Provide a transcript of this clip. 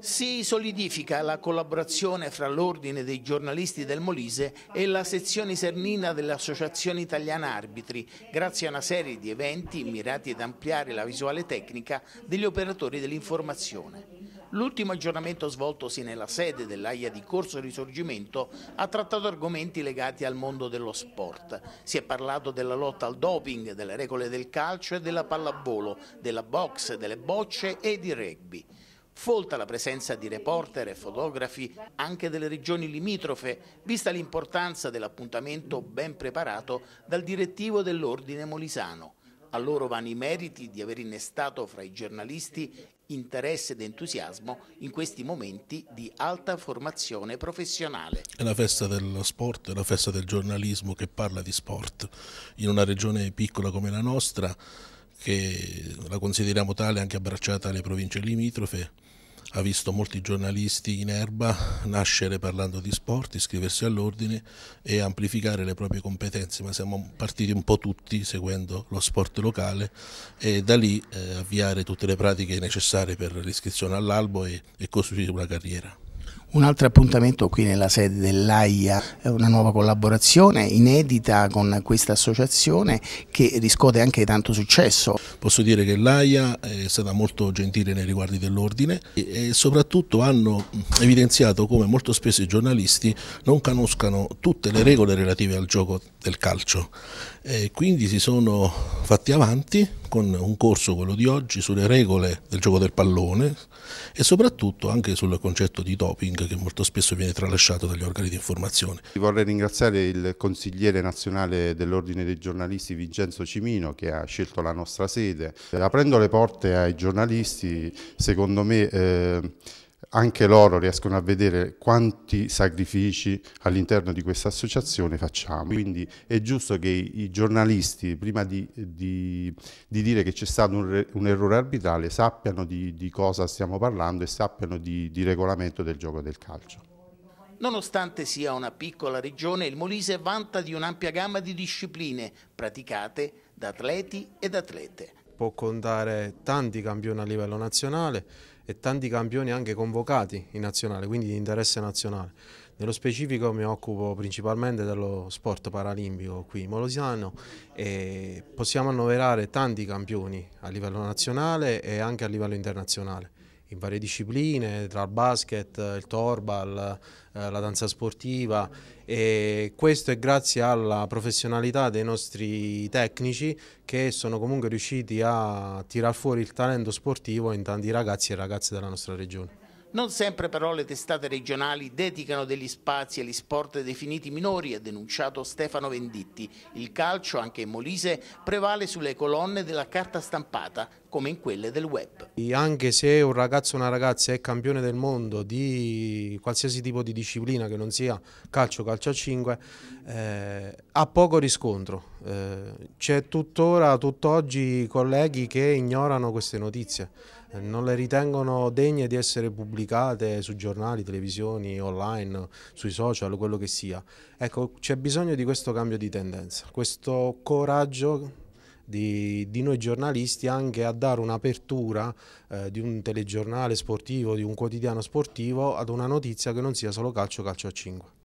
Si solidifica la collaborazione fra l'Ordine dei giornalisti del Molise e la sezione Sernina dell'Associazione Italiana Arbitri, grazie a una serie di eventi mirati ad ampliare la visuale tecnica degli operatori dell'informazione. L'ultimo aggiornamento svoltosi nella sede dell'AIA di Corso Risorgimento ha trattato argomenti legati al mondo dello sport. Si è parlato della lotta al doping, delle regole del calcio e della pallavolo, della box, delle bocce e di rugby folta la presenza di reporter e fotografi anche delle regioni limitrofe, vista l'importanza dell'appuntamento ben preparato dal direttivo dell'Ordine Molisano. A loro vanno i meriti di aver innestato fra i giornalisti interesse ed entusiasmo in questi momenti di alta formazione professionale. È la festa dello sport, è la festa del giornalismo che parla di sport. In una regione piccola come la nostra che la consideriamo tale anche abbracciata alle province limitrofe, ha visto molti giornalisti in erba nascere parlando di sport, iscriversi all'ordine e amplificare le proprie competenze, ma siamo partiti un po' tutti seguendo lo sport locale e da lì eh, avviare tutte le pratiche necessarie per l'iscrizione all'albo e, e costruire una carriera. Un altro appuntamento qui nella sede dell'AIA una nuova collaborazione inedita con questa associazione che riscuote anche tanto successo. Posso dire che l'AIA è stata molto gentile nei riguardi dell'ordine e soprattutto hanno evidenziato come molto spesso i giornalisti non conoscano tutte le regole relative al gioco del calcio e quindi si sono fatti avanti con un corso, quello di oggi, sulle regole del gioco del pallone e soprattutto anche sul concetto di doping che molto spesso viene tralasciato dagli organi di informazione. Vorrei ringraziare il consigliere nazionale dell'Ordine dei giornalisti Vincenzo Cimino che ha scelto la nostra sede. Aprendo le porte ai giornalisti, secondo me... Eh, anche loro riescono a vedere quanti sacrifici all'interno di questa associazione facciamo. Quindi è giusto che i giornalisti, prima di, di, di dire che c'è stato un, un, errore arbitrale, sappiano di, di, cosa stiamo parlando e sappiano di regolamento del gioco del calcio. Nonostante sia una piccola regione, il Molise vanta di un'ampia gamma di discipline praticate da atleti ed atlete. Può contare tanti campioni a livello nazionale e tanti campioni anche convocati in nazionale, quindi di interesse nazionale. Nello specifico mi occupo principalmente dello sport paralimpico qui in Molosiano e possiamo annoverare tanti campioni a livello nazionale e anche a livello internazionale in varie discipline, tra il basket, il torbal, eh, la danza sportiva e questo è grazie alla professionalità dei nostri tecnici che sono comunque riusciti a tirar fuori il talento sportivo in tanti ragazzi e ragazze della nostra regione. Non sempre però le testate regionali dedicano degli spazi agli sport definiti minori, ha denunciato Stefano Venditti. Il calcio, anche in Molise, prevale sulle colonne della carta stampata, come in quelle del web. Anche se un ragazzo o una ragazza è campione del mondo di qualsiasi tipo di disciplina, che non sia calcio, calcio a 5, eh, ha poco riscontro. Eh, C'è tuttora, tutt'oggi, colleghi che ignorano queste notizie, eh, non le ritengono degne di essere pubblicate pubblicate su giornali, televisioni, online, sui social, quello che sia. Ecco, c'è bisogno di questo cambio di tendenza, questo coraggio di, di, noi giornalisti anche a dare un'apertura eh, di un telegiornale sportivo, di un quotidiano sportivo ad una notizia che non sia solo calcio, calcio a 5.